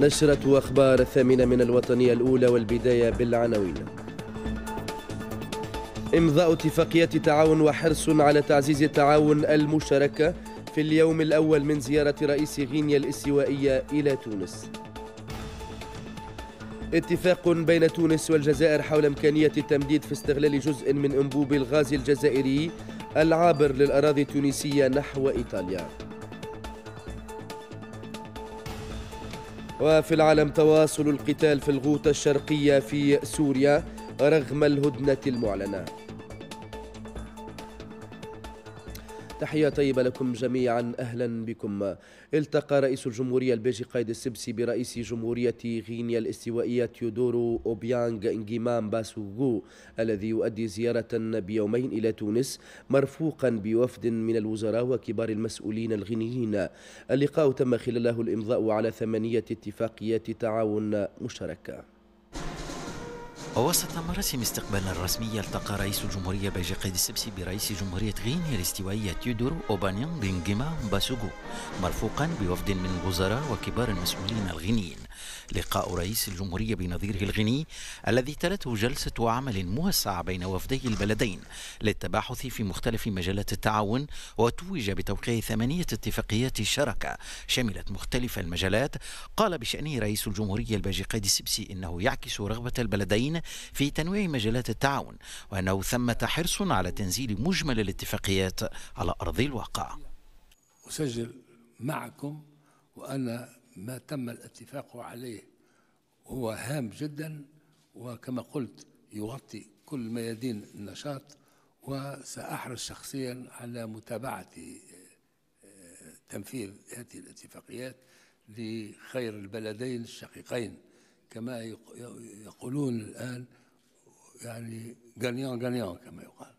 نشرة أخبار الثامنة من الوطنية الأولى والبداية بالعناوين إمضاء اتفاقية تعاون وحرص على تعزيز التعاون المشاركة في اليوم الأول من زيارة رئيس غينيا الاستوائية إلى تونس اتفاق بين تونس والجزائر حول إمكانية التمديد في استغلال جزء من أنبوب الغاز الجزائري العابر للأراضي التونسية نحو إيطاليا وفي العالم تواصل القتال في الغوطة الشرقية في سوريا رغم الهدنة المعلنة تحية طيبة لكم جميعا أهلا بكم التقى رئيس الجمهورية البيجي قايد السبسي برئيس جمهورية غينيا الاستوائية تيودورو أوبيانغ إنجيمان باسوغو الذي يؤدي زيارة بيومين إلى تونس مرفوقا بوفد من الوزراء وكبار المسؤولين الغينيين اللقاء تم خلاله الإمضاء على ثمانية اتفاقيات تعاون مشتركه ووسط مراسم استقبال رسمي التقى رئيس الجمهورية قيد السبسي برئيس جمهورية غينيا الاستوائية تيودور أوبانيون بنجيما باسوغو مرفوقا بوفد من الوزراء وكبار المسؤولين الغينيين لقاء رئيس الجمهورية بنظيره الغني الذي تلته جلسة عمل موسعة بين وفدي البلدين للتباحث في مختلف مجالات التعاون وتوج بتوقيع ثمانية اتفاقيات شراكة شملت مختلف المجالات قال بشأنه رئيس الجمهورية الباجي قيد السبسي إنه يعكس رغبة البلدين في تنويع مجالات التعاون وأنه ثمة حرص على تنزيل مجمل الاتفاقيات على أرض الواقع أسجل معكم وأنا ما تم الاتفاق عليه هو هام جدا وكما قلت يغطي كل ميادين النشاط وسأحرص شخصيا على متابعة آه، تنفيذ هذه الاتفاقيات لخير البلدين الشقيقين كما يقولون الآن يعني غنيان غنيان كما يقال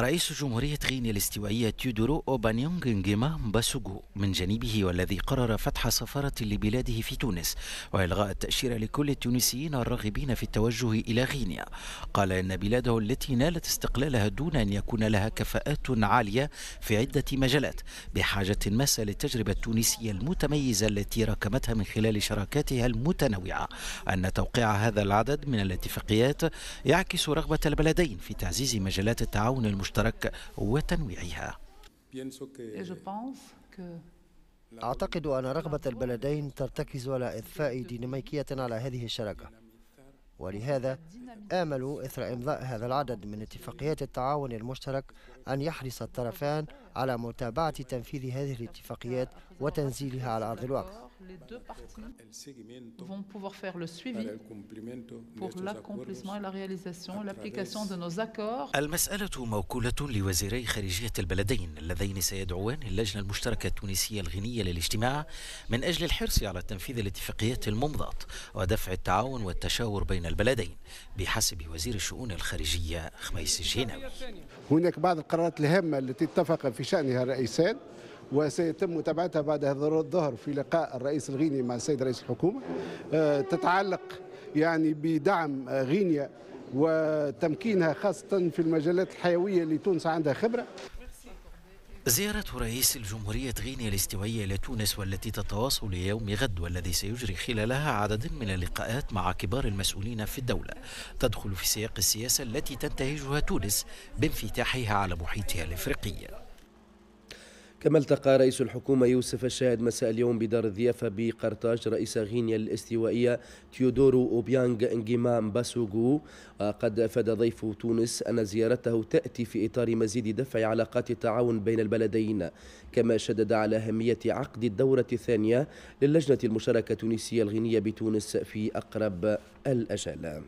رئيس جمهورية غينيا الاستوائية تيودورو أوبانيونغ نجيما مباسوغو من جانبه والذي قرر فتح سفارة لبلاده في تونس وإلغاء التأشيرة لكل التونسيين الراغبين في التوجه إلى غينيا قال إن بلاده التي نالت استقلالها دون أن يكون لها كفاءات عالية في عدة مجالات بحاجة ماسة للتجربة التونسية المتميزة التي راكمتها من خلال شراكاتها المتنوعة أن توقيع هذا العدد من الاتفاقيات يعكس رغبة البلدين في تعزيز مجالات التعاون المشترك المشترك وتنويعها أعتقد أن رغبة البلدين ترتكز على إضفاء ديناميكية على هذه الشراكة ولهذا آمل إثر إمضاء هذا العدد من اتفاقيات التعاون المشترك أن يحرص الطرفان على متابعة تنفيذ هذه الاتفاقيات وتنزيلها على أرض الواقع les deux parties vont pouvoir faire le suivi pour l'accomplissement et la réalisation et l'application de nos accords. المسألة موكولة لوزيري خارجية البلدين اللذين سيدعوان اللجنة المشتركة التونسية الغنية للاجتماع من أجل الحرص على تنفيذ الاتفاقيات الممضات ودفع التعاون والتشاور بين البلدين بحسب وزير الشؤون الخارجية خميس الجيناوي هناك بعض القرارات الهامة التي اتفق في شأنها الرئيسان وسيتم متابعتها بعد هذا الظهر في لقاء الرئيس الغيني مع السيد رئيس الحكومة آه، تتعلق يعني بدعم آه، غينيا وتمكينها خاصة في المجالات الحيوية اللي تونس عندها خبرة زيارة رئيس الجمهورية غينيا الاستوائية لتونس والتي تتواصل يوم غد والذي سيجري خلالها عدد من اللقاءات مع كبار المسؤولين في الدولة تدخل في سياق السياسة التي تنتهجها تونس بانفتاحها على محيطها الإفريقي كما التقى رئيس الحكومة يوسف الشاهد مساء اليوم بدار الضيافة بقرطاج رئيس غينيا الاستوائية تيودورو أوبيانغ انجيمام باسوغو وقد أفاد ضيف تونس أن زيارته تأتي في إطار مزيد دفع علاقات التعاون بين البلدين كما شدد على أهمية عقد الدورة الثانية للجنة المشاركة التونسية الغينية بتونس في أقرب الأجل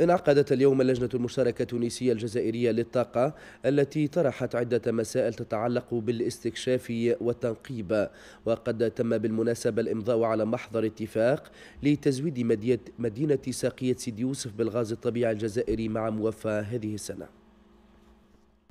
انعقدت اليوم اللجنة المشتركة التونسية الجزائرية للطاقة التي طرحت عدة مسائل تتعلق بالاستكشاف والتنقيب وقد تم بالمناسبة الإمضاء على محضر اتفاق لتزويد مدينة ساقية سيدي يوسف بالغاز الطبيعي الجزائري مع موفى هذه السنة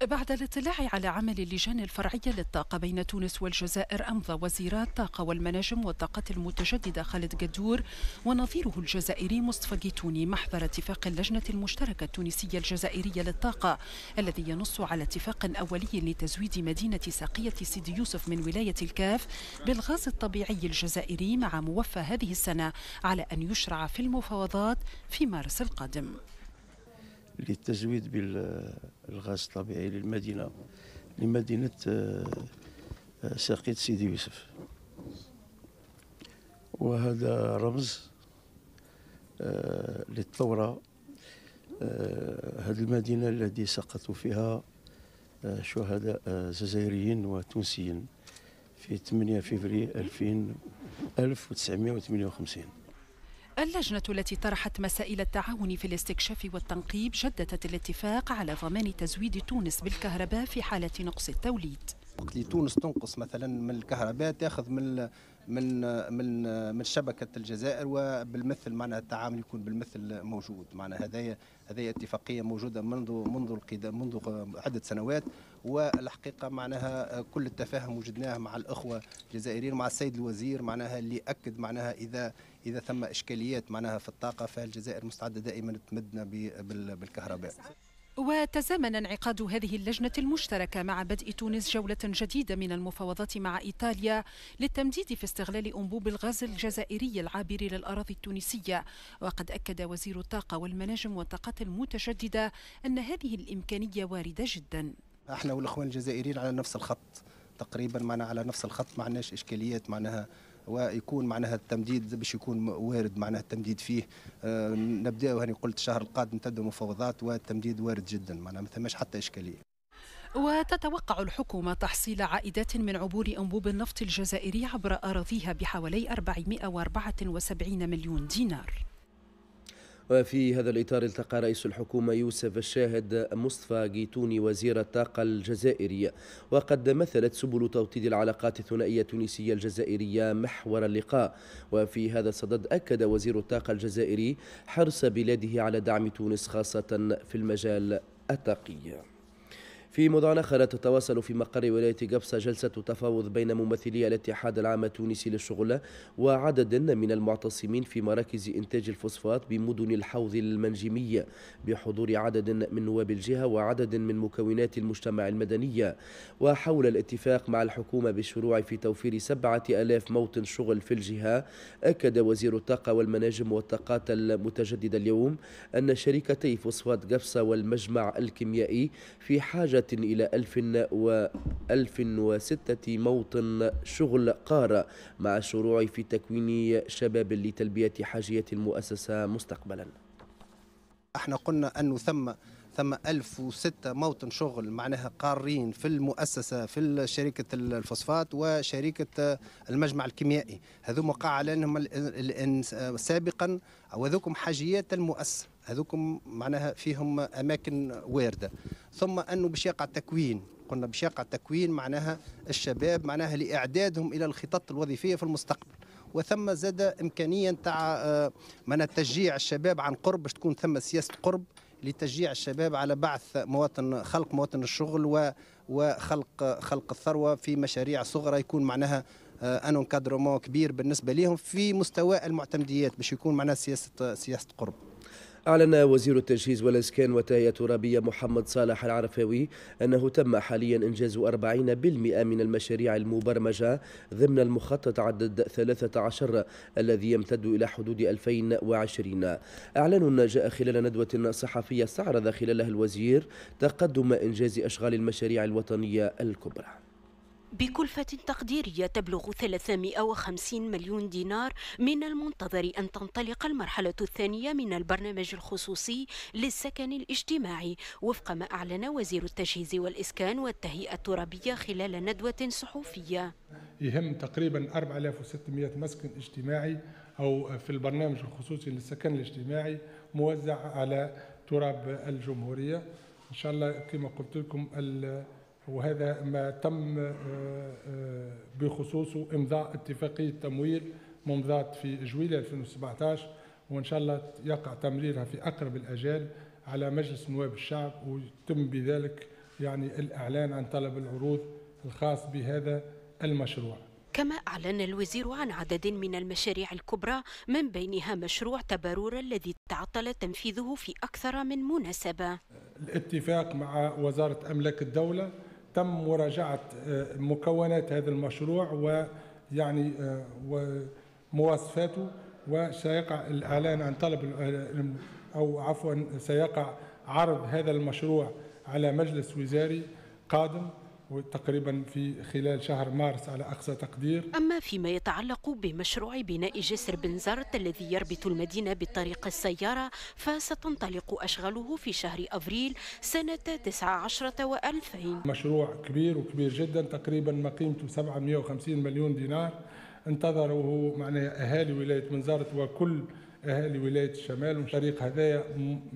بعد الاطلاع على عمل اللجان الفرعية للطاقة بين تونس والجزائر أمضى وزيرا الطاقة والمناجم والطاقات المتجددة خالد قدور ونظيره الجزائري مصطفى جيتوني محضر اتفاق اللجنة المشتركة التونسية الجزائرية للطاقة الذي ينص على اتفاق أولي لتزويد مدينة ساقية سيدي يوسف من ولاية الكاف بالغاز الطبيعي الجزائري مع موفى هذه السنة على أن يشرع في المفاوضات في مارس القادم للتزويد بالغاز الطبيعي للمدينة لمدينة ساقية آه، سيدي يوسف وهذا رمز آه، للثورة آه، هذه المدينة التي سقطوا فيها شهداء جزائريين وتونسيين في 8 فبراير 1958 اللجنة التي طرحت مسائل التعاون في الاستكشاف والتنقيب جددت الاتفاق على ضمان تزويد تونس بالكهرباء في حالة نقص التوليد وقت اللي تونس تنقص مثلا من الكهرباء تاخذ من من من من شبكه الجزائر وبالمثل معناها التعامل يكون بالمثل موجود معناها هذايا هذه اتفاقيه موجوده منذ منذ القدام منذ عده سنوات والحقيقه معناها كل التفاهم وجدناه مع الاخوه الجزائريين مع السيد الوزير معناها اللي اكد معناها اذا اذا ثم اشكاليات معناها في الطاقه فالجزائر مستعده دائما تمدنا بالكهرباء وتزامن انعقاد هذه اللجنة المشتركة مع بدء تونس جولة جديدة من المفاوضات مع إيطاليا للتمديد في استغلال أنبوب الغاز الجزائري العابر للأراضي التونسية وقد أكد وزير الطاقة والمناجم والطاقات المتجددة أن هذه الإمكانية واردة جدا احنا والإخوان الجزائريين على نفس الخط تقريبا معنا على نفس الخط ما إشكاليات معناها ويكون معناها التمديد باش يكون وارد معناها التمديد فيه آه، نبداو هاني قلت الشهر القادم تبدا مفاوضات والتمديد وارد جدا معناها ما ثماش حتى اشكاليه وتتوقع الحكومة تحصيل عائدات من عبور أنبوب النفط الجزائري عبر أراضيها بحوالي 474 مليون دينار وفي هذا الإطار التقى رئيس الحكومة يوسف الشاهد مصطفى جيتوني وزير الطاقة الجزائري وقد مثلت سبل توطيد العلاقات الثنائية التونسية الجزائرية محور اللقاء وفي هذا الصدد أكد وزير الطاقة الجزائري حرص بلاده على دعم تونس خاصة في المجال الطاقي في مدعنخرة تتواصل في مقر ولاية قبصة جلسة تفاوض بين ممثلي الاتحاد العام التونسي للشغل وعدد من المعتصمين في مراكز إنتاج الفوسفات بمدن الحوض المنجمية بحضور عدد من نواب الجهة وعدد من مكونات المجتمع المدنية وحول الاتفاق مع الحكومة بالشروع في توفير سبعة ألاف موطن شغل في الجهة أكد وزير الطاقة والمناجم والطاقات المتجددة اليوم أن شركتي فوسفات قبصة والمجمع الكيميائي في حاجة إلى ألف و 1006 موطن شغل قارة مع الشروع في تكوين شباب لتلبية حاجية المؤسسة مستقبلا احنا قلنا أنه ثم ثم 1006 موطن شغل معناها قارين في المؤسسة في شركة الفوسفات وشركة المجمع الكيميائي هذوما قاعة لأنهم سابقا أو حاجيات المؤسسة هذوكم معناها فيهم اماكن وارده ثم انه باش يقع تكوين قلنا باش يقع تكوين معناها الشباب معناها لاعدادهم الى الخطط الوظيفيه في المستقبل وثم زاد امكانيه نتاع آه، من تشجيع الشباب عن قرب باش تكون ثم سياسه قرب لتشجيع الشباب على بعث مواطن خلق مواطن الشغل و وخلق خلق الثروه في مشاريع صغرى يكون معناها ان آه، كادرومون كبير بالنسبه لهم في مستوى المعتمديات باش يكون معناها سياسه سياسه قرب أعلن وزير التجهيز والإسكان والتهيئة الترابية محمد صالح العرفاوي أنه تم حاليا إنجاز 40% من المشاريع المبرمجة ضمن المخطط عدد 13 الذي يمتد إلى حدود 2020 إعلان جاء خلال ندوة صحفية استعرض خلالها الوزير تقدم إنجاز أشغال المشاريع الوطنية الكبرى بكلفة تقديرية تبلغ 350 مليون دينار من المنتظر أن تنطلق المرحلة الثانية من البرنامج الخصوصي للسكن الاجتماعي وفق ما أعلن وزير التجهيز والإسكان والتهيئة الترابية خلال ندوة صحفية يهم تقريبا 4600 مسكن اجتماعي أو في البرنامج الخصوصي للسكن الاجتماعي موزع على تراب الجمهورية إن شاء الله كما قلت لكم وهذا ما تم آه، آه، بخصوصه امضاء اتفاقيه تمويل ممضات في جويلة 2017 وان شاء الله يقع تمريرها في اقرب الاجال على مجلس نواب الشعب ويتم بذلك يعني الاعلان عن طلب العروض الخاص بهذا المشروع. كما أعلن الوزير عن عدد من المشاريع الكبرى من بينها مشروع تبارور الذي تعطل تنفيذه في أكثر من مناسبة الاتفاق مع وزارة أملاك الدولة تم مراجعة آه، مكونات هذا المشروع ويعني آه، ومواصفاته وسيقع الإعلان عن طلب آه، أو عفوا سيقع عرض هذا المشروع على مجلس وزاري قادم وتقريبا في خلال شهر مارس على أقصى تقدير أما فيما يتعلق بمشروع بناء جسر بنزرت الذي يربط المدينة بطريق السيارة فستنطلق أشغاله في شهر أفريل سنة 19 و2000 مشروع كبير وكبير جدا تقريبا ما قيمته 750 مليون دينار انتظره معناها أهالي ولاية بنزرت وكل أهالي ولاية الشمال والطريق هذا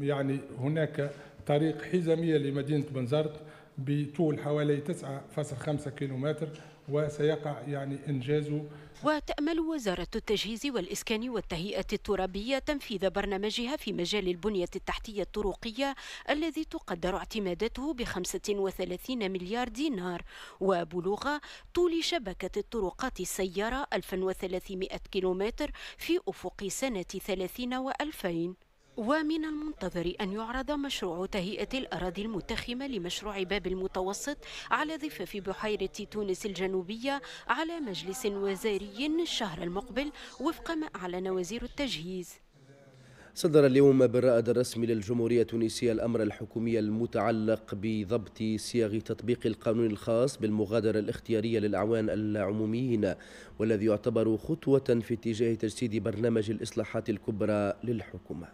يعني هناك طريق حزمية لمدينة بنزرت بطول حوالي 9.5 كيلومتر وسيقع يعني إنجازه وتأمل وزارة التجهيز والإسكان والتهيئة الترابية تنفيذ برنامجها في مجال البنية التحتية الطرقية الذي تقدر اعتماداته ب 35 مليار دينار وبلوغ طول شبكة الطرقات السيارة 1300 كيلومتر في أفق سنة 30 و 2000 ومن المنتظر أن يعرض مشروع تهيئة الأراضي المتخمة لمشروع باب المتوسط على ضفاف بحيرة تونس الجنوبية على مجلس وزاري الشهر المقبل وفق ما أعلن وزير التجهيز صدر اليوم بالرائد الرسمي للجمهورية التونسية الأمر الحكومي المتعلق بضبط صياغ تطبيق القانون الخاص بالمغادرة الاختيارية للأعوان العموميين والذي يعتبر خطوة في اتجاه تجسيد برنامج الإصلاحات الكبرى للحكومة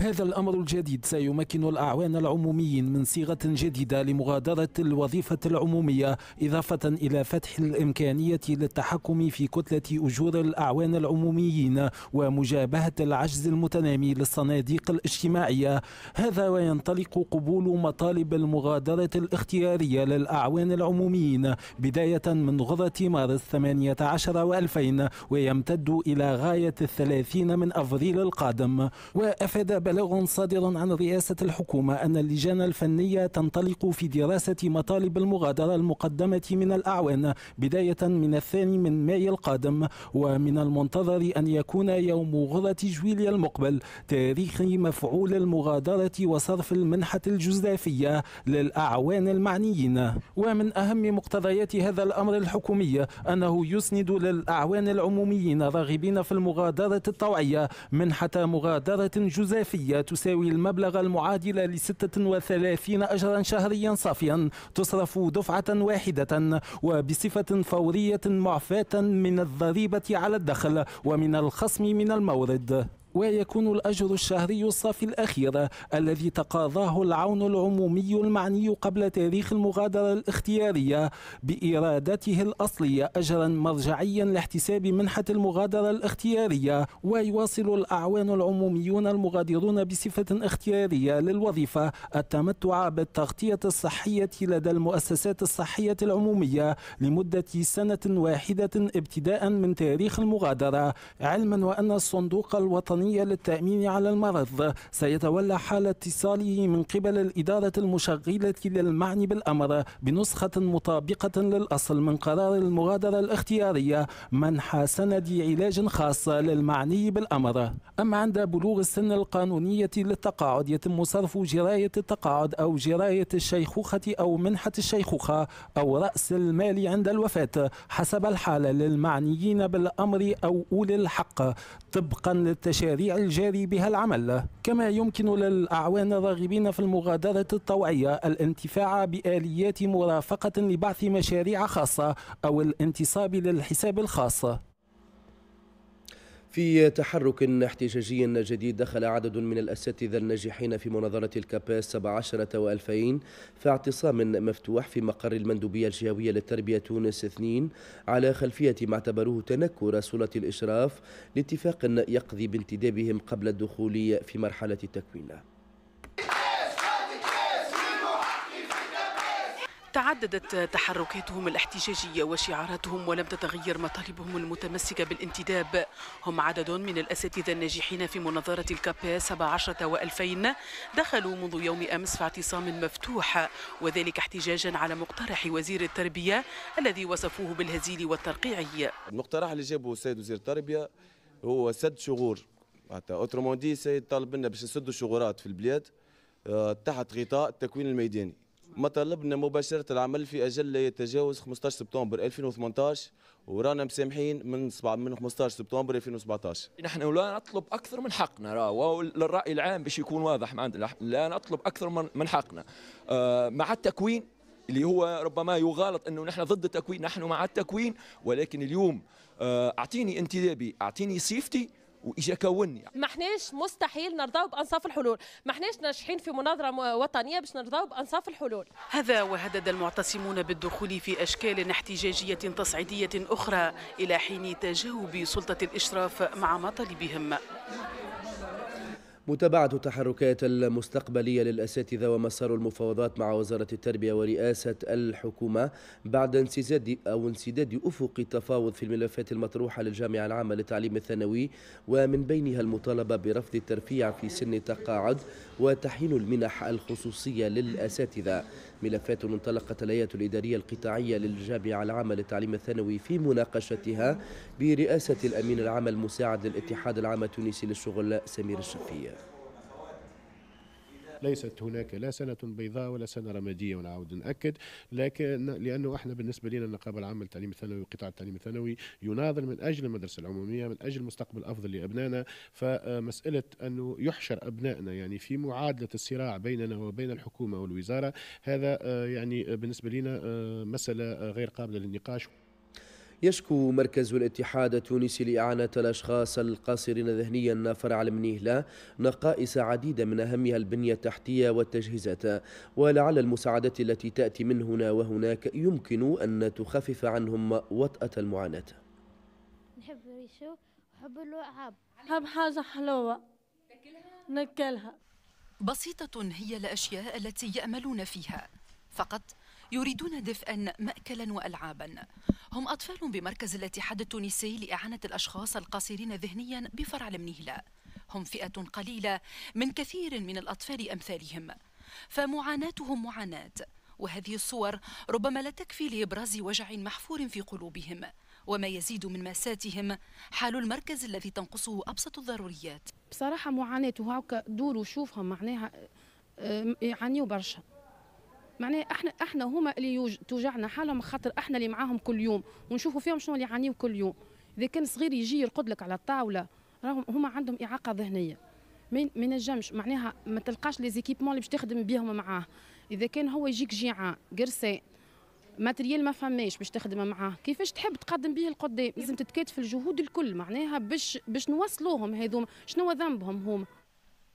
هذا الأمر الجديد سيمكن الأعوان العموميين من صيغة جديدة لمغادرة الوظيفة العمومية إضافة إلى فتح الإمكانية للتحكم في كتلة أجور الأعوان العموميين ومجابهة العجز المتنامي للصناديق الاجتماعية هذا وينطلق قبول مطالب المغادرة الاختيارية للأعوان العموميين بداية من غرة مارس 18 و2000 ويمتد إلى غاية الثلاثين من أفريل القادم وأفاد بلاغ صادر عن رئاسة الحكومة أن اللجان الفنية تنطلق في دراسة مطالب المغادرة المقدمة من الأعوان بداية من الثاني من ماي القادم ومن المنتظر أن يكون يوم غرة جويليا المقبل تاريخ مفعول المغادرة وصرف المنحة الجزافية للأعوان المعنيين ومن أهم مقتضيات هذا الأمر الحكومي أنه يسند للأعوان العموميين راغبين في المغادرة الطوعية منحة مغادرة جزافية الشخصية تساوي المبلغ المعادل ل 36 أجرا شهريا صافيا تصرف دفعة واحدة وبصفة فورية معفاة من الضريبة على الدخل ومن الخصم من المورد ويكون الأجر الشهري الصافي الأخير الذي تقاضاه العون العمومي المعني قبل تاريخ المغادرة الاختيارية بإرادته الأصلية أجرا مرجعيا لاحتساب منحة المغادرة الاختيارية ويواصل الأعوان العموميون المغادرون بصفة اختيارية للوظيفة التمتع بالتغطية الصحية لدى المؤسسات الصحية العمومية لمدة سنة واحدة ابتداء من تاريخ المغادرة علما وأن الصندوق الوطني الوطنية للتأمين على المرض سيتولى حال اتصاله من قبل الإدارة المشغلة للمعني بالأمر بنسخة مطابقة للأصل من قرار المغادرة الاختيارية منح سند علاج خاص للمعني بالأمر أما عند بلوغ السن القانونية للتقاعد يتم صرف جراية التقاعد أو جراية الشيخوخة أو منحة الشيخوخة أو رأس المال عند الوفاة حسب الحالة للمعنيين بالأمر أو أولي الحق طبقا للتشريع المشاريع الجاري بها العمل كما يمكن للأعوان الراغبين في المغادرة الطوعية الانتفاع بآليات مرافقة لبعث مشاريع خاصة أو الانتصاب للحساب الخاص في تحرك احتجاجي جديد دخل عدد من الأساتذة الناجحين في مناظرة الكاباس 17 و2000 في اعتصام مفتوح في مقر المندوبية الجهوية للتربية تونس 2 على خلفية ما اعتبروه تنكر سلة الإشراف لاتفاق يقضي بانتدابهم قبل الدخول في مرحلة التكوين تعددت تحركاتهم الاحتجاجية وشعاراتهم ولم تتغير مطالبهم المتمسكة بالانتداب هم عدد من الأساتذة الناجحين في مناظرة الكابي 17 و2000 دخلوا منذ يوم أمس في اعتصام مفتوح وذلك احتجاجا على مقترح وزير التربية الذي وصفوه بالهزيل والترقيعي المقترح اللي جابه السيد وزير التربية هو سد شغور حتى اوترومون دي سيد طالب منا باش نسدوا شغورات في البلاد آه، تحت غطاء التكوين الميداني مطالبنا مباشرة العمل في أجل لا يتجاوز 15 سبتمبر 2018 ورانا مسامحين من من 15 سبتمبر 2017 نحن لا نطلب أكثر من حقنا راهو للرأي العام باش يكون واضح ما عندنا لا نطلب أكثر من حقنا آه، مع التكوين اللي هو ربما يغالط انه نحن ضد التكوين نحن مع التكوين ولكن اليوم آه، اعطيني انتدابي اعطيني سيفتي واجا كون يعني. ما حناش مستحيل نرضاو بانصاف الحلول ما حناش ناجحين في مناظره وطنيه باش نرضاو بانصاف الحلول هذا وهدد المعتصمون بالدخول في اشكال احتجاجيه تصعيديه اخرى الى حين تجاوب سلطه الاشراف مع مطالبهم متابعة التحركات المستقبلية للأساتذة ومسار المفاوضات مع وزارة التربية ورئاسة الحكومة بعد انسداد أو انسداد أفق التفاوض في الملفات المطروحة للجامعة العامة للتعليم الثانوي ومن بينها المطالبة برفض الترفيع في سن التقاعد وتحين المنح الخصوصية للأساتذة ملفات انطلقت الهيئة الإدارية القطاعية للجامعة العامة للتعليم الثانوي في مناقشتها برئاسة الأمين العام المساعد للاتحاد العام التونسي للشغل سمير الشفيه ليست هناك لا سنة بيضاء ولا سنة رمادية ونعاود نأكد لكن لأنه احنا بالنسبة لنا النقابة العامة للتعليم الثانوي وقطاع التعليم الثانوي يناضل من أجل المدرسة العمومية من أجل مستقبل أفضل لأبنائنا فمسألة أنه يحشر أبنائنا يعني في معادلة الصراع بيننا وبين الحكومة والوزارة هذا آه، يعني آه، بالنسبة لنا آه، مسألة غير قابلة للنقاش يشكو مركز الاتحاد التونسي لإعانة الأشخاص القاصرين ذهنيا فرع المنيهلة نقائص عديدة من أهمها البنية التحتية والتجهيزات ولعل المساعدات التي تأتي من هنا وهناك يمكن أن تخفف عنهم وطأة المعاناة نحب الريشو وحب اللعاب نحب حاجة حلوة نكلها بسيطة هي الأشياء التي يأملون فيها فقط يريدون دفئا مأكلا وألعابا هم أطفال بمركز الاتحاد التونسي لإعانة الأشخاص القاصرين ذهنيا بفرع المنيلة هم فئة قليلة من كثير من الأطفال أمثالهم فمعاناتهم معاناة وهذه الصور ربما لا تكفي لإبراز وجع محفور في قلوبهم وما يزيد من ماساتهم حال المركز الذي تنقصه أبسط الضروريات بصراحة معاناته هكا دور وشوفها معناها آه، يعانيوا برشا معناها احنا احنا هما اللي توجعنا حالهم خاطر احنا اللي معاهم كل يوم ونشوفوا فيهم شنو اللي يعانيوا كل يوم اذا كان صغير يجي يرقد لك على الطاوله راهم هما عندهم اعاقه ذهنيه ما ينجمش معناها ما تلقاش لي زيكيبمون اللي باش تخدم بيهم معاه اذا كان هو يجيك جيعان قرسان ماتريال ما فماش باش تخدم معاه كيفاش تحب تقدم به القدام لازم تتكاتف الجهود الكل معناها باش باش نوصلوهم هذوما شنو ذنبهم هما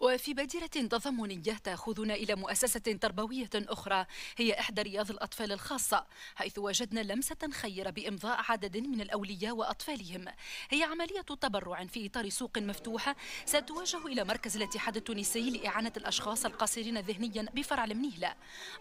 وفي بادرة تضمنية تأخذنا إلى مؤسسة تربوية أخرى هي إحدى رياض الأطفال الخاصة حيث وجدنا لمسة خيرة بإمضاء عدد من الأولياء وأطفالهم هي عملية تبرع في إطار سوق مفتوحة ستوجه إلى مركز الاتحاد التونسي لإعانة الأشخاص القاصرين ذهنيا بفرع المنيلة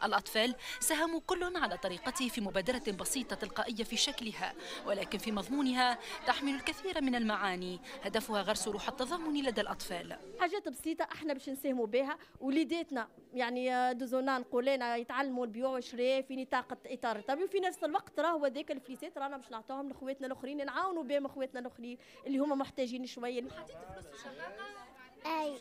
الأطفال ساهموا كل على طريقته في مبادرة بسيطة تلقائية في شكلها ولكن في مضمونها تحمل الكثير من المعاني هدفها غرس روح التضامن لدى الأطفال حاجات بسيطة احنا باش نساهموا بها وليداتنا يعني آه، دوزونا نقولنا يتعلموا البيوع والشراء في نطاق اطار طبي وفي نفس الوقت راهو هذاك الفليسات رانا باش نعطوهم لخواتنا الاخرين نعاونوا بهم خواتنا الاخرين اللي هما محتاجين شويه حطيت اي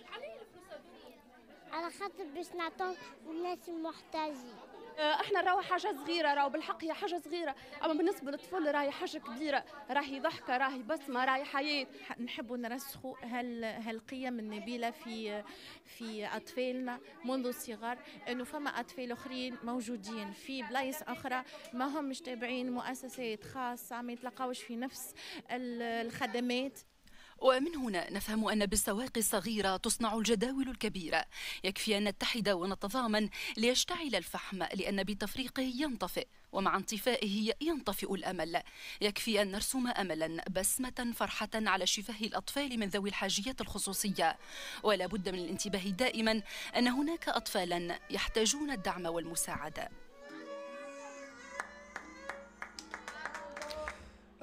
على خاطر باش نعطوهم الناس المحتاجين آه، احنا راهو حاجه صغيره راهو بالحق هي حاجه صغيره اما بالنسبه للطفل راهي حاجه كبيره راهي ضحكه راهي بسمه راهي حياه نحبوا نرسخوا هال هالقيم النبيله في في اطفالنا منذ الصغر انه فما اطفال اخرين موجودين في بلايص اخرى ما هم مش تابعين مؤسسات خاصه ما يتلقاوش في نفس الخدمات ومن هنا نفهم أن بالسواق الصغيرة تصنع الجداول الكبيرة يكفي أن نتحد ونتضامن ليشتعل الفحم لأن بتفريقه ينطفئ ومع انطفائه ينطفئ الأمل يكفي أن نرسم أملا بسمة فرحة على شفاه الأطفال من ذوي الحاجيات الخصوصية ولا بد من الانتباه دائما أن هناك أطفالا يحتاجون الدعم والمساعدة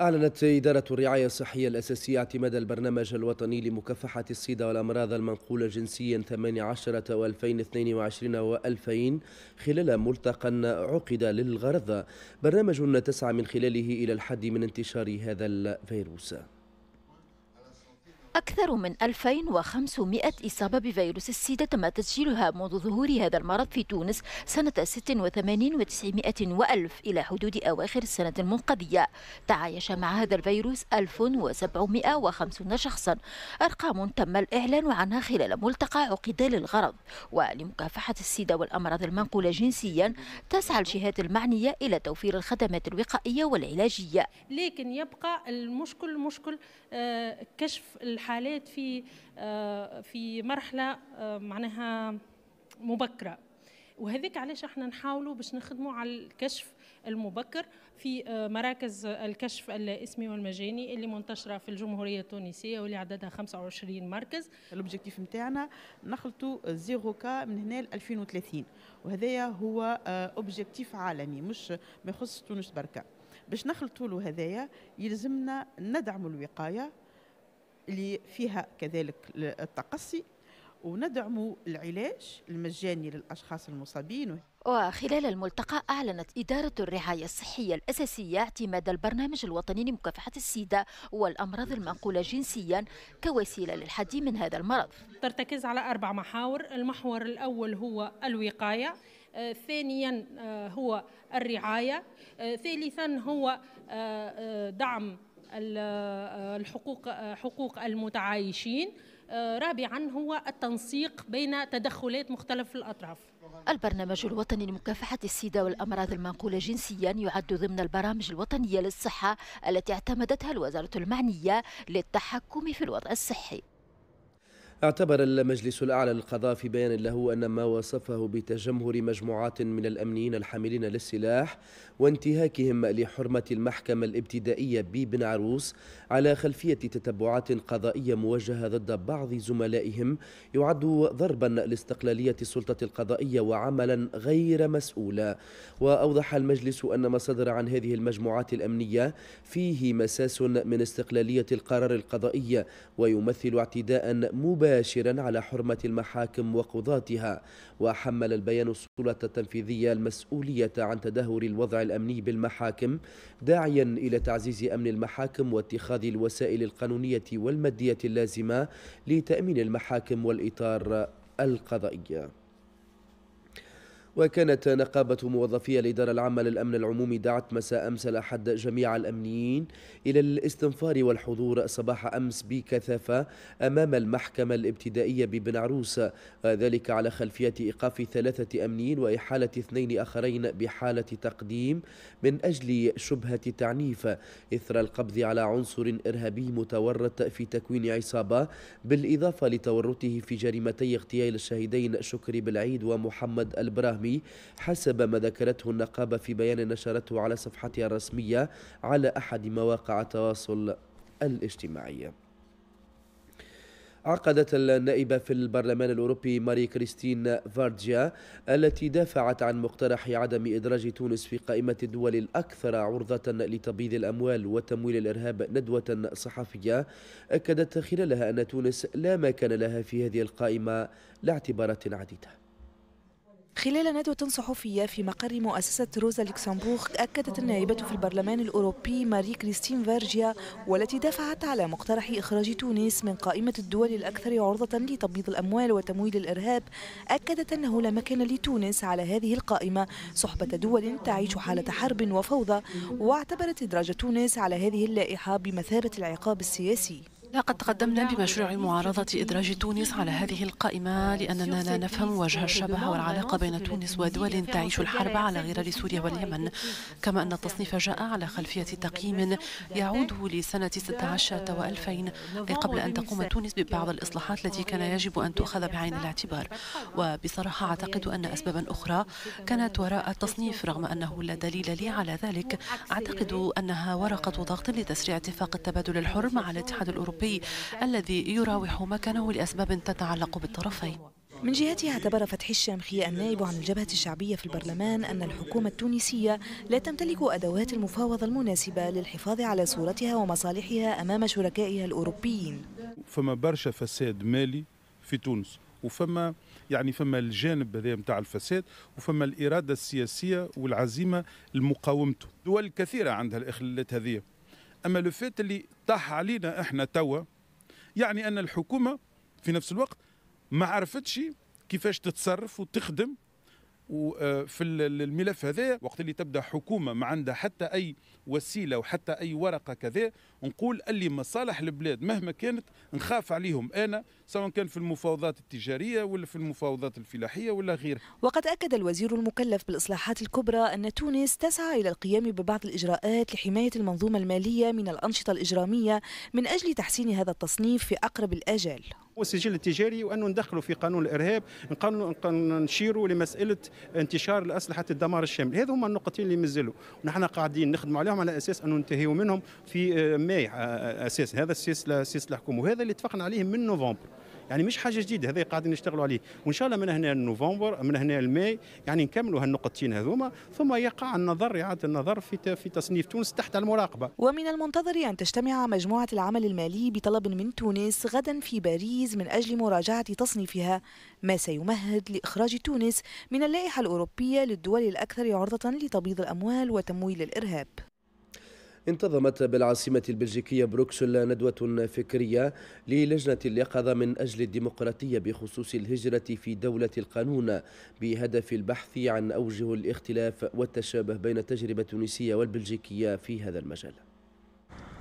أعلنت إدارة الرعاية الصحية الأساسية اعتماد البرنامج الوطني لمكافحة الصيدة والأمراض المنقولة جنسيا 18 و2022 و2000 خلال ملتقى عقد للغرض برنامج تسعى من خلاله إلى الحد من انتشار هذا الفيروس أكثر من 2500 إصابة بفيروس السيدا تم تسجيلها منذ ظهور هذا المرض في تونس سنة 86 و900 وألف إلى حدود أواخر السنة المنقضية تعايش مع هذا الفيروس 1750 شخصا أرقام تم الإعلان عنها خلال ملتقى عقد للغرض ولمكافحة السيدا والأمراض المنقولة جنسيا تسعى الجهات المعنية إلى توفير الخدمات الوقائية والعلاجية لكن يبقى المشكل مشكل آه، كشف الحالات في آه، في مرحله آه، معناها مبكره وهذيك علاش احنا نحاولوا باش نخدموا على الكشف المبكر في آه، مراكز الكشف الاسمي والمجاني اللي منتشره في الجمهوريه التونسيه واللي عددها 25 مركز الاوبجيكتيف نتاعنا نخلطوا زيرو كا من هنا ل 2030 وهذايا هو اوبجيكتيف عالمي مش ما يخص تونس بركه باش نخلطوا له هذايا يلزمنا ندعموا الوقايه اللي فيها كذلك التقصي وندعم العلاج المجاني للأشخاص المصابين وخلال الملتقى أعلنت إدارة الرعاية الصحية الأساسية اعتماد البرنامج الوطني لمكافحة السيدة والأمراض المنقولة جنسيا كوسيلة للحد من هذا المرض ترتكز على أربع محاور المحور الأول هو الوقاية آه، ثانيا آه، هو الرعاية آه، ثالثا هو دعم آه، الحقوق آه، حقوق المتعايشين آه، رابعا هو التنسيق بين تدخلات مختلف الأطراف البرنامج الوطني لمكافحة السيدة والأمراض المنقولة جنسيا يعد ضمن البرامج الوطنية للصحة التي اعتمدتها الوزارة المعنية للتحكم في الوضع الصحي اعتبر المجلس الأعلى للقضاء في بيان له أن ما وصفه بتجمهر مجموعات من الأمنيين الحاملين للسلاح وانتهاكهم لحرمة المحكمة الابتدائية ببن عروس على خلفية تتبعات قضائية موجهة ضد بعض زملائهم يعد ضربا لاستقلالية السلطة القضائية وعملا غير مسؤولا وأوضح المجلس أن ما صدر عن هذه المجموعات الأمنية فيه مساس من استقلالية القرار القضائي ويمثل اعتداء مباشر مباشرا على حرمة المحاكم وقضاتها وحمل البيان السلطة التنفيذية المسؤولية عن تدهور الوضع الأمني بالمحاكم داعيا إلى تعزيز أمن المحاكم واتخاذ الوسائل القانونية والمادية اللازمة لتأمين المحاكم والإطار القضائي وكانت نقابة موظفي الإدارة العامة للأمن العمومي دعت مساء أمس الأحد جميع الأمنيين إلى الاستنفار والحضور صباح أمس بكثافة أمام المحكمة الابتدائية ببن عروس ذلك على خلفية إيقاف ثلاثة أمنيين وإحالة اثنين آخرين بحالة تقديم من أجل شبهة تعنيف إثر القبض على عنصر إرهابي متورط في تكوين عصابة بالإضافة لتورطه في جريمتي اغتيال الشهيدين شكري بالعيد ومحمد البراهمي العالمي حسب ما ذكرته النقابة في بيان نشرته على صفحتها الرسمية على أحد مواقع التواصل الاجتماعي عقدت النائبة في البرلمان الأوروبي ماري كريستين فاردجيا التي دافعت عن مقترح عدم إدراج تونس في قائمة الدول الأكثر عرضة لتبييض الأموال وتمويل الإرهاب ندوة صحفية أكدت خلالها أن تونس لا مكان لها في هذه القائمة لاعتبارات عديدة خلال ندوة صحفية في مقر مؤسسة روزا لوكسمبورغ أكدت النائبة في البرلمان الأوروبي ماري كريستين فارجيا والتي دافعت على مقترح إخراج تونس من قائمة الدول الأكثر عرضة لتبييض الأموال وتمويل الإرهاب أكدت أنه لا مكان لتونس على هذه القائمة صحبة دول تعيش حالة حرب وفوضى واعتبرت إدراج تونس على هذه اللائحة بمثابة العقاب السياسي لقد تقدمنا بمشروع معارضة إدراج تونس على هذه القائمة لأننا لا نفهم وجه الشبه والعلاقة بين تونس ودول تعيش الحرب على غرار سوريا واليمن كما أن التصنيف جاء على خلفية تقييم يعود لسنة 16 و2000 أي قبل أن تقوم تونس ببعض الإصلاحات التي كان يجب أن تؤخذ بعين الاعتبار وبصراحة أعتقد أن أسبابا أخرى كانت وراء التصنيف رغم أنه لا دليل لي على ذلك أعتقد أنها ورقة ضغط لتسريع اتفاق التبادل الحر مع الاتحاد الأوروبي الأوروبي الذي يراوح مكانه لأسباب تتعلق بالطرفين من جهتها اعتبر فتحي الشامخي النائب عن الجبهة الشعبية في البرلمان أن الحكومة التونسية لا تمتلك أدوات المفاوضة المناسبة للحفاظ على صورتها ومصالحها أمام شركائها الأوروبيين فما برشا فساد مالي في تونس وفما يعني فما الجانب هذا نتاع الفساد وفما الاراده السياسيه والعزيمه لمقاومته دول كثيره عندها الاخلالات هذه اما لو اللي طاح علينا احنا توا يعني ان الحكومه في نفس الوقت ما عرفتش كيفاش تتصرف وتخدم وفي الملف هذا وقت اللي تبدا حكومه ما عندها حتى اي وسيله وحتى اي ورقه كذا نقول اللي مصالح البلاد مهما كانت نخاف عليهم انا سواء كان في المفاوضات التجاريه ولا في المفاوضات الفلاحيه ولا غيرها. وقد اكد الوزير المكلف بالاصلاحات الكبرى ان تونس تسعى الى القيام ببعض الاجراءات لحمايه المنظومه الماليه من الانشطه الاجراميه من اجل تحسين هذا التصنيف في اقرب الاجال. والسجل التجاري وانه ندخله في قانون الارهاب نشيروا لمساله انتشار الاسلحه الدمار الشامل هذو هما النقطتين اللي مازالوا ونحن قاعدين نخدموا عليهم على اساس انه ننتهيوا منهم في ماي آه، آه، اساس هذا السياسه السياسه الحكومه وهذا اللي اتفقنا عليه من نوفمبر يعني مش حاجه جديده هذا قاعدين نشتغلوا عليه وان شاء الله من هنا لنوفمبر من هنا لماي يعني نكملوا هالنقطتين هذوما ثم يقع النظر اعاده النظر في في تصنيف تونس تحت المراقبه ومن المنتظر ان تجتمع مجموعه العمل المالي بطلب من تونس غدا في باريس من اجل مراجعه تصنيفها ما سيمهد لاخراج تونس من اللائحه الاوروبيه للدول الاكثر عرضه لتبييض الاموال وتمويل الارهاب انتظمت بالعاصمة البلجيكية بروكسل ندوة فكرية للجنة اليقظة من أجل الديمقراطية بخصوص الهجرة في دولة القانون بهدف البحث عن أوجه الاختلاف والتشابه بين التجربة التونسية والبلجيكية في هذا المجال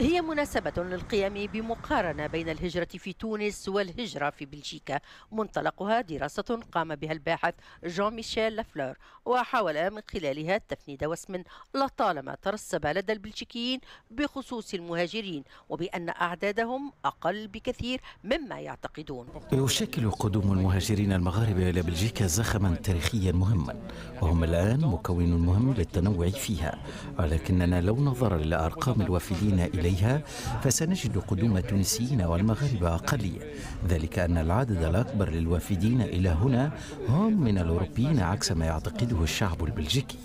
هي مناسبة للقيام بمقارنة بين الهجرة في تونس والهجرة في بلجيكا منطلقها دراسة قام بها الباحث جون ميشيل لافلور وحاول من خلالها تفنيد وسم لطالما ترسب لدى البلجيكيين بخصوص المهاجرين وبأن أعدادهم أقل بكثير مما يعتقدون يشكل قدوم المهاجرين المغاربة إلى بلجيكا زخما تاريخيا مهما وهم الآن مكون مهم للتنوع فيها ولكننا لو نظر إلى أرقام الوافدين إلى إليها فسنجد قدوم التونسيين والمغاربة أقلية ذلك أن العدد الأكبر للوافدين إلى هنا هم من الأوروبيين عكس ما يعتقده الشعب البلجيكي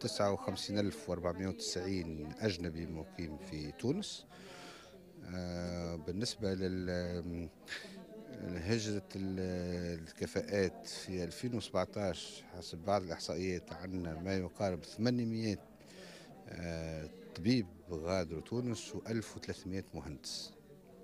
59490 أجنبي مقيم في تونس آه، بالنسبة لل هجرة الكفاءات في 2017 حسب بعض الإحصائيات عندنا ما يقارب 800 طبيب غادر تونس و 1300 مهندس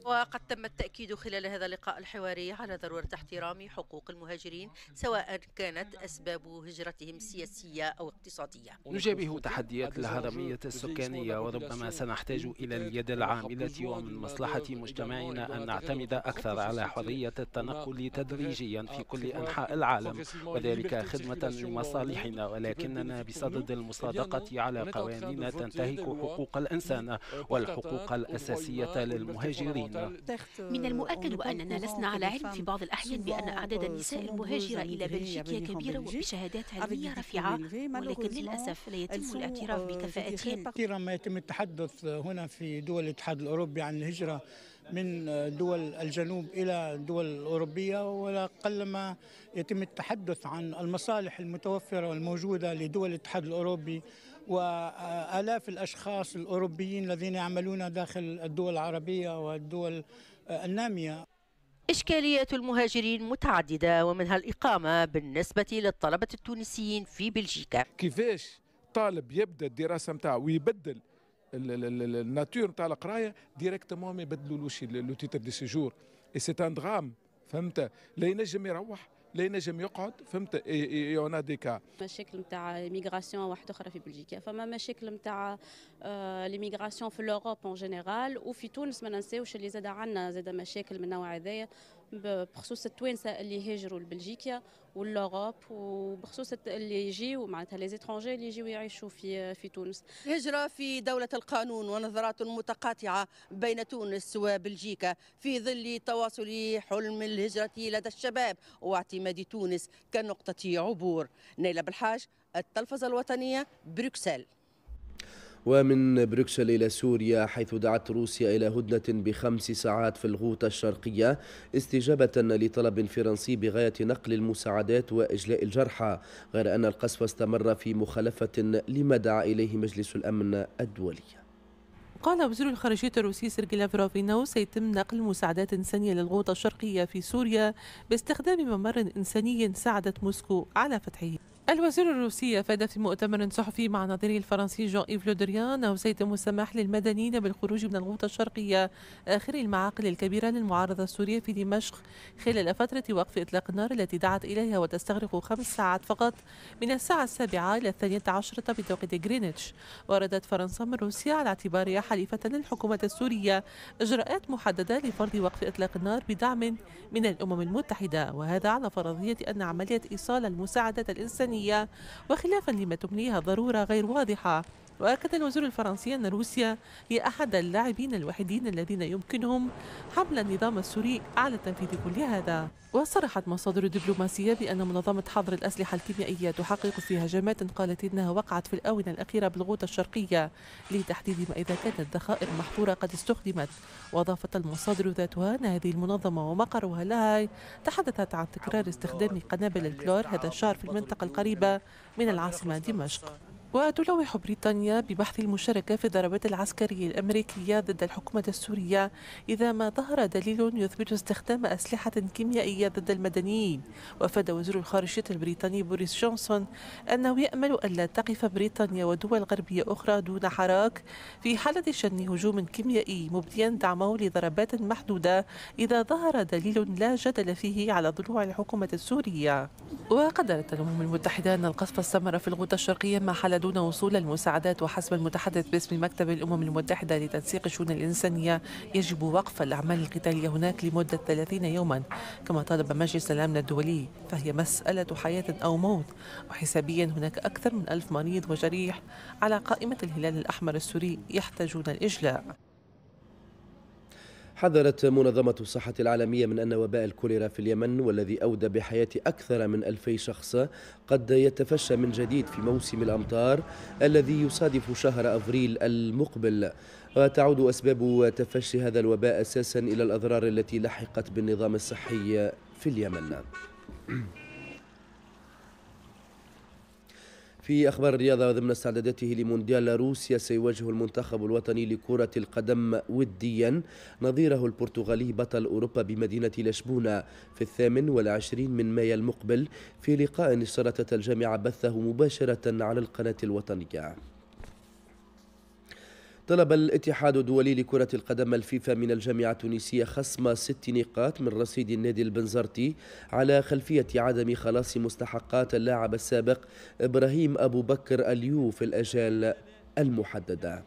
وقد تم التأكيد خلال هذا اللقاء الحواري على ضرورة احترام حقوق المهاجرين سواء كانت أسباب هجرتهم سياسية أو اقتصادية نجابه تحديات الهرمية السكانية وربما سنحتاج إلى اليد العاملة ومن مصلحة مجتمعنا أن نعتمد أكثر على حرية التنقل تدريجيا في كل أنحاء العالم وذلك خدمة لمصالحنا ولكننا بصدد المصادقة على قوانين تنتهك حقوق الإنسان والحقوق الأساسية للمهاجرين آه، من المؤكد أننا لسنا على علم في بعض الأحيان بأن أعداد آه، النساء المهاجرة إلى بلجيكا كبيرة وبشهادات علمية رفيعة ولكن للأسف لا يتم الاعتراف بكفاءتهن كثيرا ما يتم التحدث هنا في دول الاتحاد الأوروبي عن الهجرة من دول الجنوب إلى دول الأوروبية ولا يتم التحدث عن المصالح المتوفرة والموجودة لدول الاتحاد الأوروبي وآلاف الأشخاص الأوروبيين الذين يعملون داخل الدول العربية والدول النامية إشكالية المهاجرين متعددة ومنها الإقامة بالنسبة للطلبة التونسيين في بلجيكا كيفاش طالب يبدأ الدراسة متاعه ويبدل الناتور نتاع القرايه ديريكتومون ما يبدلولوش لو تيتر دي سيجور اي سي ان درام فهمت لا ينجم يروح لا ينجم يقعد فهمت يونا دي كا مشاكل نتاع ميغراسيون واحد اخرى في بلجيكا فما مشاكل نتاع ليميغراسيون آه، في لوروب اون جينيرال وفي تونس ما ننساوش اللي زاد عندنا زاد مشاكل من النوع هذايا بخصوص التوانسه اللي هاجروا لبلجيكا واللوروب وبخصوص اللي يجيو معناتها لي زيترونجي اللي يجيو يعيشوا في في تونس. هجره في دوله القانون ونظرات متقاطعه بين تونس وبلجيكا في ظل تواصل حلم الهجره لدى الشباب واعتماد تونس كنقطه عبور. نيلة بالحاج التلفزه الوطنيه بروكسل. ومن بروكسل إلى سوريا حيث دعت روسيا إلى هدنة بخمس ساعات في الغوطة الشرقية استجابة لطلب فرنسي بغاية نقل المساعدات وإجلاء الجرحى غير أن القصف استمر في مخالفة لما دعا إليه مجلس الأمن الدولي قال وزير الخارجية الروسي سيرجي لافروف إنه سيتم نقل مساعدات إنسانية للغوطة الشرقية في سوريا باستخدام ممر إنساني ساعدت موسكو على فتحه الوزير الروسي أفاد في مؤتمر صحفي مع نظيره الفرنسي جان إيف لودريان أنه سيتم السماح للمدنيين بالخروج من الغوطة الشرقية آخر المعاقل الكبيرة للمعارضة السورية في دمشق خلال فترة وقف إطلاق النار التي دعت إليها وتستغرق خمس ساعات فقط من الساعة السابعة إلى الثانية عشرة بتوقيت غرينتش وردت فرنسا من روسيا على اعتبارها حليفة للحكومة السورية إجراءات محددة لفرض وقف إطلاق النار بدعم من الأمم المتحدة وهذا على فرضية أن عملية إيصال المساعدات الإنسانية الإنسانية وخلافا لما تمليها ضرورة غير واضحة وأكد الوزير الفرنسي أن روسيا هي أحد اللاعبين الوحيدين الذين يمكنهم حمل النظام السوري على تنفيذ كل هذا وصرحت مصادر دبلوماسية بأن منظمة حظر الأسلحة الكيميائية تحقق في هجمات قالت إنها وقعت في الآونة الأخيرة بالغوطة الشرقية لتحديد ما إذا كانت الذخائر محظورة قد استخدمت وأضافت المصادر ذاتها أن هذه المنظمة ومقرها لها تحدثت عن تكرار استخدام قنابل الكلور هذا الشهر في المنطقة القريبة من العاصمة دمشق وتلوح بريطانيا ببحث المشاركة في الضربات العسكرية الأمريكية ضد الحكومة السورية إذا ما ظهر دليل يثبت استخدام أسلحة كيميائية ضد المدنيين وأفاد وزير الخارجية البريطاني بوريس جونسون أنه يأمل ألا تقف بريطانيا ودول غربية أخرى دون حراك في حالة شن هجوم كيميائي مبديا دعمه لضربات محدودة إذا ظهر دليل لا جدل فيه على ضلوع الحكومة السورية وقدرت الأمم المتحدة أن القصف استمر في الغوطة الشرقية ما حل دون وصول المساعدات وحسب المتحدث باسم مكتب الأمم المتحدة لتنسيق الشؤون الإنسانية يجب وقف الأعمال القتالية هناك لمدة 30 يوما كما طالب مجلس الأمن الدولي فهي مسألة حياة أو موت وحسابيا هناك أكثر من ألف مريض وجريح على قائمة الهلال الأحمر السوري يحتاجون الإجلاء حذرت منظمة الصحة العالمية من أن وباء الكوليرا في اليمن والذي أودى بحياة أكثر من ألفي شخص قد يتفشى من جديد في موسم الأمطار الذي يصادف شهر أفريل المقبل وتعود أسباب تفشي هذا الوباء أساسا إلى الأضرار التي لحقت بالنظام الصحي في اليمن في أخبار الرياضة ضمن استعداداته لمونديال روسيا سيواجه المنتخب الوطني لكرة القدم وديا نظيره البرتغالي بطل أوروبا بمدينة لشبونة في الثامن والعشرين من مايو المقبل في لقاء اشترطت الجامعة بثه مباشرة على القناة الوطنية طلب الاتحاد الدولي لكرة القدم الفيفا من الجامعة التونسية خصم ست نقاط من رصيد النادي البنزرتي على خلفية عدم خلاص مستحقات اللاعب السابق إبراهيم أبو بكر اليو في الأجال المحددة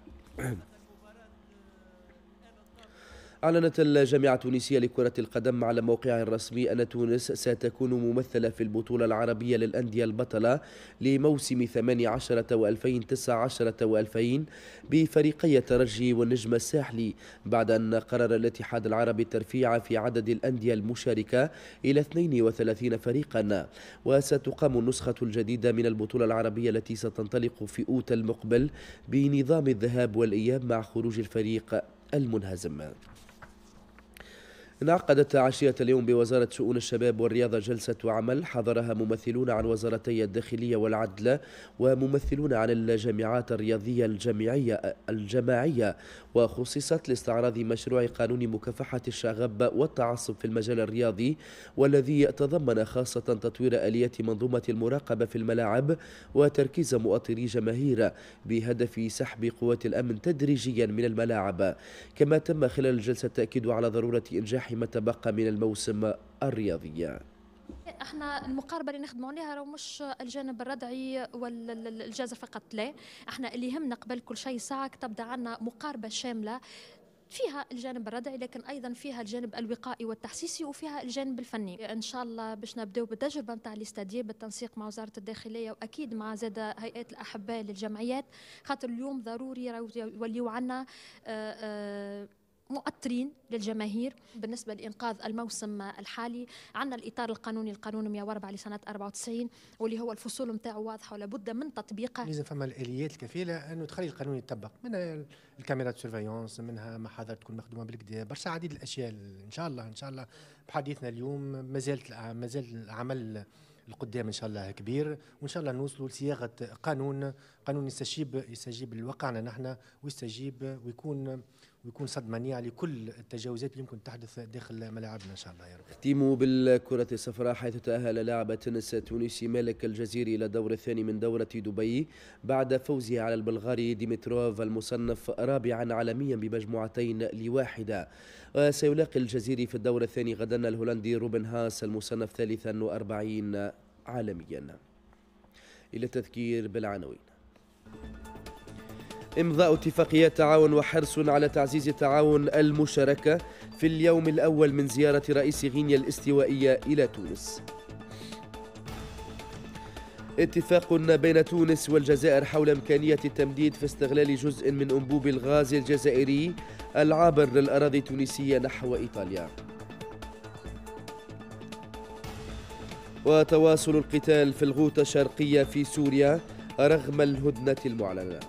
أعلنت الجامعة التونسية لكرة القدم على موقعها الرسمي أن تونس ستكون ممثلة في البطولة العربية للأندية البطلة لموسم 18 و2019 و2000 بفريقي الترجي والنجم الساحلي بعد أن قرر الاتحاد العربي الترفيع في عدد الأندية المشاركة إلى 32 فريقا وستقام النسخة الجديدة من البطولة العربية التي ستنطلق في أوتا المقبل بنظام الذهاب والإياب مع خروج الفريق المنهزم انعقدت عشية اليوم بوزارة شؤون الشباب والرياضة جلسة عمل حضرها ممثلون عن وزارتي الداخلية والعدلة وممثلون عن الجامعات الرياضية الجامعية الجماعية وخصصت لاستعراض مشروع قانون مكافحة الشغب والتعصب في المجال الرياضي والذي تضمن خاصة تطوير آليات منظومة المراقبة في الملاعب وتركيز مؤطري جماهير بهدف سحب قوات الأمن تدريجيا من الملاعب كما تم خلال الجلسة التأكيد على ضرورة إنجاح ما تبقى من الموسم الرياضي احنا المقاربه اللي نخدموا عليها راه مش الجانب الردعي والجزر فقط لا احنا اللي يهمنا قبل كل شيء ساعه تبدا عنا مقاربه شامله فيها الجانب الردعي لكن ايضا فيها الجانب الوقائي والتحسيسي وفيها الجانب الفني ان شاء الله باش نبداو بالتجربه نتاع الاستاديه بالتنسيق مع وزاره الداخليه واكيد مع زاد هيئات الاحباء للجمعيات خاطر اليوم ضروري يوليو عنا آآ آه، آآ آه، مؤطرين للجماهير بالنسبة لإنقاذ الموسم الحالي عندنا الإطار القانوني القانون 104 لسنة 94 واللي هو الفصول نتاعو واضحة ولابد من تطبيقه لازم فما الآليات الكفيلة أنه تخلي القانون يتطبق منها الكاميرات سيرفيونس منها محاضر تكون مخدومة بالكدا برشا عديد الأشياء إن شاء الله إن شاء الله بحديثنا اليوم ما زالت ما زال العمل القدام ان شاء الله كبير وان شاء الله نوصلوا لصياغه قانون قانون يستجيب يستجيب لواقعنا نحن ويستجيب ويكون ويكون صد منيع لكل التجاوزات اللي يمكن تحدث داخل ملاعبنا ان شاء الله يا رب. نختم بالكرة الصفراء حيث تأهل لاعب التنس التونسي مالك الجزيري إلى الدور الثاني من دورة دبي بعد فوزه على البلغاري ديمتروف المصنف رابعا عالميا بمجموعتين لواحدة. وسيلاقي الجزيري في الدور الثاني غدا الهولندي روبن هاس المصنف ثالثا وأربعين عالميا. إلى التذكير بالعناوين. إمضاء اتفاقيات تعاون وحرص على تعزيز تعاون المشاركة في اليوم الأول من زيارة رئيس غينيا الاستوائية إلى تونس اتفاق بين تونس والجزائر حول إمكانية التمديد في استغلال جزء من أنبوب الغاز الجزائري العابر للأراضي التونسية نحو إيطاليا وتواصل القتال في الغوطة الشرقية في سوريا رغم الهدنة المعلنة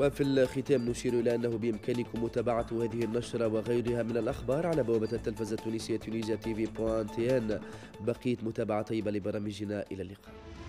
وفي الختام نشير إلى أنه بإمكانكم متابعة هذه النشرة وغيرها من الأخبار على بوابة التلفزة التونسية تونيزيا تي في بوان تي ان بقيت متابعة طيبة لبرامجنا إلى اللقاء